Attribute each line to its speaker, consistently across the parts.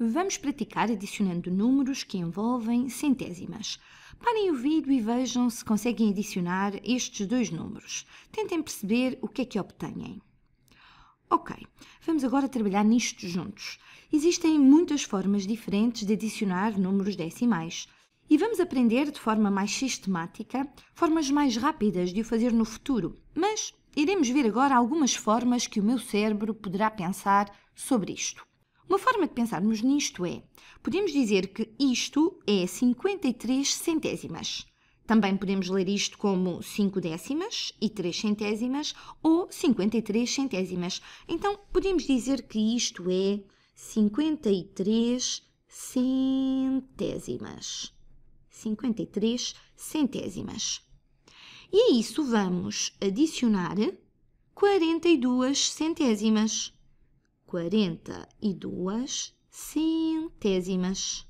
Speaker 1: Vamos praticar adicionando números que envolvem centésimas. Parem o vídeo e vejam se conseguem adicionar estes dois números. Tentem perceber o que é que obtêm. Ok, vamos agora trabalhar nisto juntos. Existem muitas formas diferentes de adicionar números decimais. E vamos aprender de forma mais sistemática, formas mais rápidas de o fazer no futuro. Mas iremos ver agora algumas formas que o meu cérebro poderá pensar sobre isto. Uma forma de pensarmos nisto é: podemos dizer que isto é 53 centésimas. Também podemos ler isto como 5 décimas e 3 centésimas ou 53 centésimas. Então, podemos dizer que isto é 53 centésimas. 53 centésimas. E a isso vamos adicionar 42 centésimas. 42 centésimas.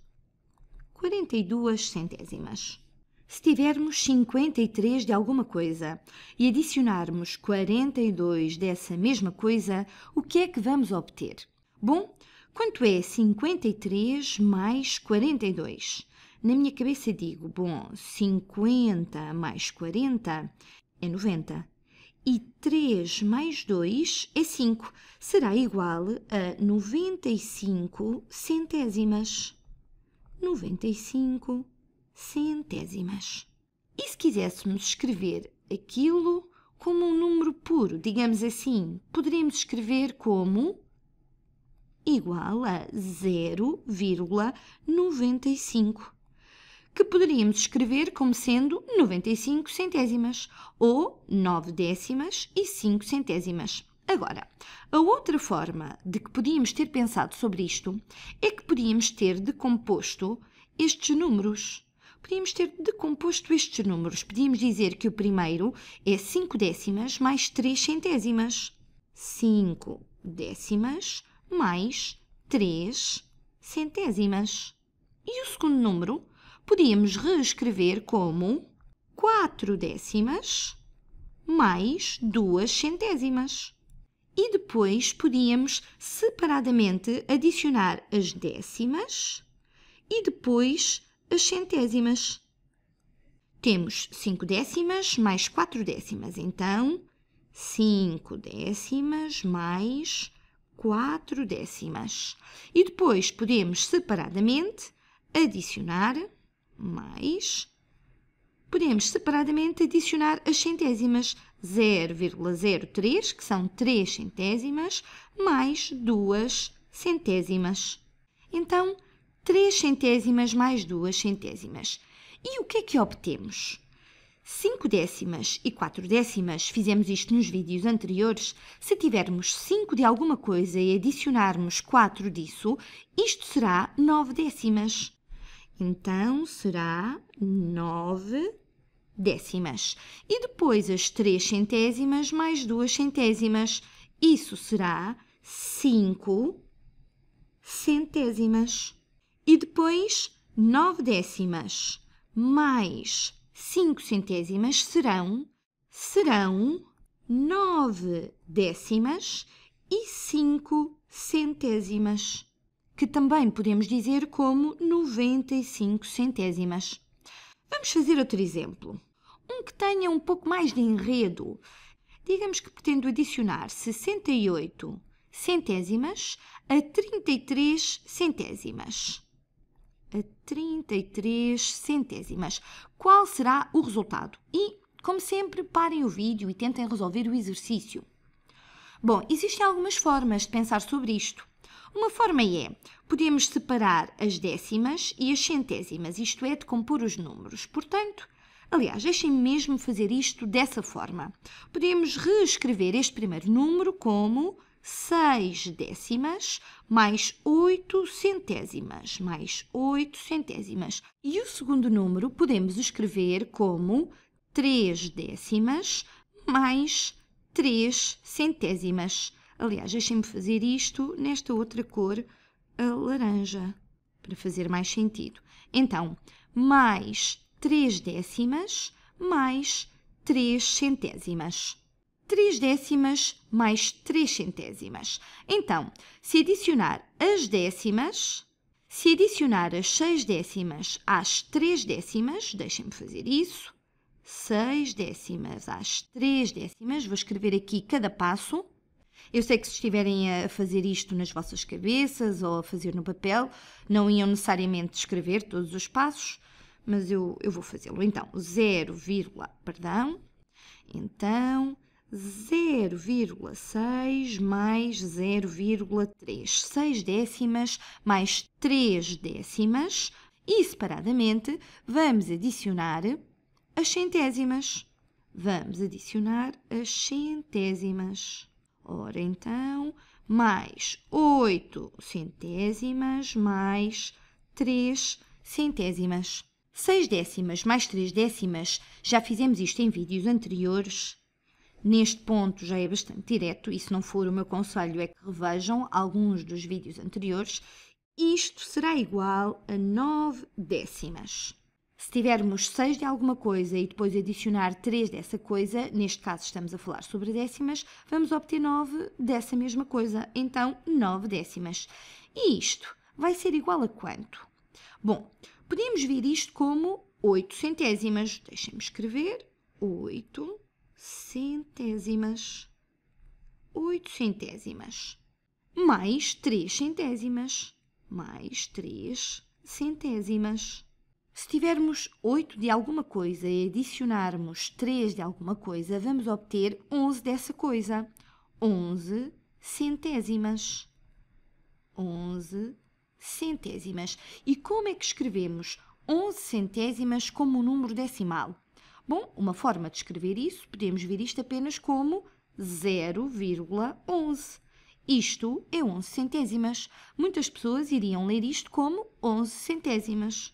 Speaker 1: 42 centésimas. Se tivermos 53 de alguma coisa e adicionarmos 42 dessa mesma coisa, o que é que vamos obter? Bom, quanto é 53 mais 42? Na minha cabeça digo, bom, 50 mais 40 é 90 e 3 mais 2 é 5. Será igual a 95 centésimas. 95 centésimas. E se quiséssemos escrever aquilo como um número puro, digamos assim, poderíamos escrever como igual a 0,95 que poderíamos escrever como sendo 95 centésimas, ou 9 décimas e 5 centésimas. Agora, a outra forma de que podíamos ter pensado sobre isto é que podíamos ter decomposto estes números. Podíamos ter decomposto estes números. Podíamos dizer que o primeiro é 5 décimas mais 3 centésimas. 5 décimas mais 3 centésimas. E o segundo número podíamos reescrever como 4 décimas mais 2 centésimas. E depois podíamos separadamente adicionar as décimas e depois as centésimas. Temos 5 décimas mais 4 décimas, então 5 décimas mais 4 décimas. E depois podemos separadamente adicionar mais. Podemos separadamente adicionar as centésimas 0,03, que são 3 centésimas, mais 2 centésimas. Então, 3 centésimas mais 2 centésimas. E o que é que obtemos? 5 décimas e 4 décimas, fizemos isto nos vídeos anteriores, se tivermos 5 de alguma coisa e adicionarmos 4 disso, isto será 9 décimas. Então será 9 décimas. E depois as 3 centésimas mais 2 centésimas. Isso será 5 centésimas. E depois 9 décimas mais 5 centésimas serão serão 9 décimas e 5 centésimas que também podemos dizer como 95 centésimas. Vamos fazer outro exemplo. Um que tenha um pouco mais de enredo. Digamos que pretendo adicionar 68 centésimas a 33 centésimas. A 33 centésimas. Qual será o resultado? E, como sempre, parem o vídeo e tentem resolver o exercício. Bom, existem algumas formas de pensar sobre isto. Uma forma é, podemos separar as décimas e as centésimas, isto é, de compor os números. Portanto, aliás, deixem mesmo fazer isto dessa forma. Podemos reescrever este primeiro número como 6 décimas mais 8 centésimas, mais 8 centésimas. E o segundo número podemos escrever como 3 décimas mais 3 centésimas. Aliás, deixem-me fazer isto nesta outra cor, a laranja, para fazer mais sentido. Então, mais 3 décimas mais 3 centésimas. 3 décimas mais 3 centésimas. Então, se adicionar as décimas, se adicionar as 6 décimas às 3 décimas, deixem-me fazer isso, 6 décimas às 3 décimas, vou escrever aqui cada passo, eu sei que se estiverem a fazer isto nas vossas cabeças ou a fazer no papel, não iam necessariamente escrever todos os passos, mas eu, eu vou fazê-lo. Então, 0, perdão, então 0,6 mais 0,3. 6 décimas mais 3 décimas e, separadamente, vamos adicionar as centésimas. Vamos adicionar as centésimas. Ora então, mais 8 centésimas mais 3 centésimas. 6 décimas mais 3 décimas, já fizemos isto em vídeos anteriores. Neste ponto já é bastante direto e se não for o meu conselho é que revejam alguns dos vídeos anteriores. Isto será igual a 9 décimas. Se tivermos 6 de alguma coisa e depois adicionar 3 dessa coisa, neste caso estamos a falar sobre décimas, vamos obter 9 dessa mesma coisa, então 9 décimas. E isto vai ser igual a quanto? Bom, podemos ver isto como 8 centésimas. Deixem-me escrever. 8 centésimas. 8 centésimas. Mais 3 centésimas. Mais 3 centésimas. Se tivermos 8 de alguma coisa e adicionarmos 3 de alguma coisa, vamos obter 11 dessa coisa. 11 centésimas. 11 centésimas. E como é que escrevemos 11 centésimas como um número decimal? Bom, uma forma de escrever isso, podemos ver isto apenas como 0,11. Isto é 11 centésimas. Muitas pessoas iriam ler isto como 11 centésimas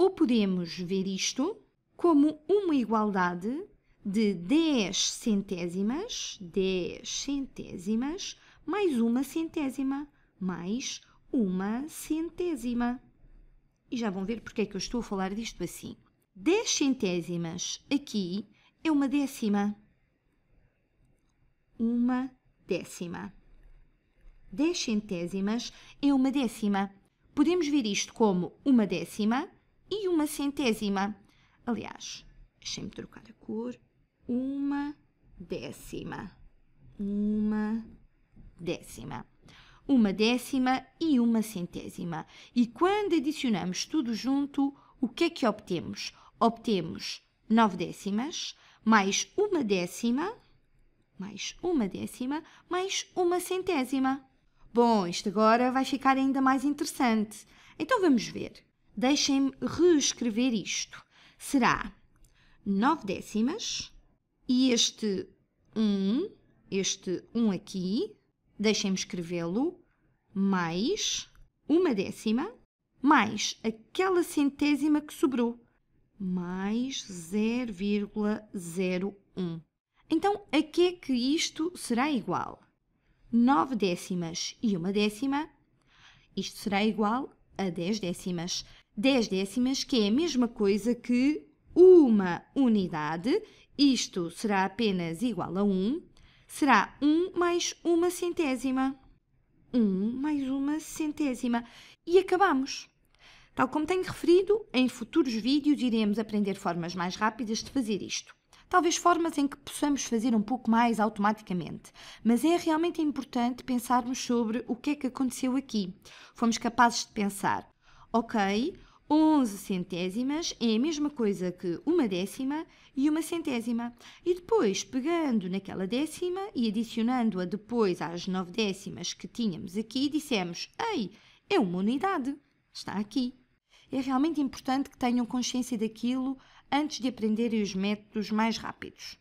Speaker 1: ou podemos ver isto como uma igualdade de 10 centésimas, 10 centésimas, mais uma centésima, mais uma centésima. E já vão ver porque é que eu estou a falar disto assim. 10 centésimas aqui é uma décima. Uma décima. 10 centésimas é uma décima. Podemos ver isto como uma décima e uma centésima. Aliás, deixem-me trocar a cor. Uma décima. Uma décima. Uma décima e uma centésima. E quando adicionamos tudo junto, o que é que obtemos? Obtemos nove décimas, mais uma décima, mais uma décima, mais uma centésima. Bom, isto agora vai ficar ainda mais interessante. Então vamos ver. Deixem-me reescrever isto. Será 9 décimas e este 1, este 1 aqui, deixem-me escrevê-lo, mais uma décima, mais aquela centésima que sobrou, mais 0,01. Então, a que é que isto será igual? 9 décimas e uma décima, isto será igual a 10 décimas. 10 décimas, assim, que é a mesma coisa que uma unidade, isto será apenas igual a 1, será 1 mais uma centésima. 1 mais uma centésima. E acabamos. Tal como tenho referido, em futuros vídeos iremos aprender formas mais rápidas de fazer isto. Talvez formas em que possamos fazer um pouco mais automaticamente, mas é realmente importante pensarmos sobre o que é que aconteceu aqui. Fomos capazes de pensar, ok, 11 centésimas é a mesma coisa que uma décima e uma centésima. E depois, pegando naquela décima e adicionando-a depois às nove décimas que tínhamos aqui, dissemos: Ei, é uma unidade. Está aqui. É realmente importante que tenham consciência daquilo antes de aprenderem os métodos mais rápidos.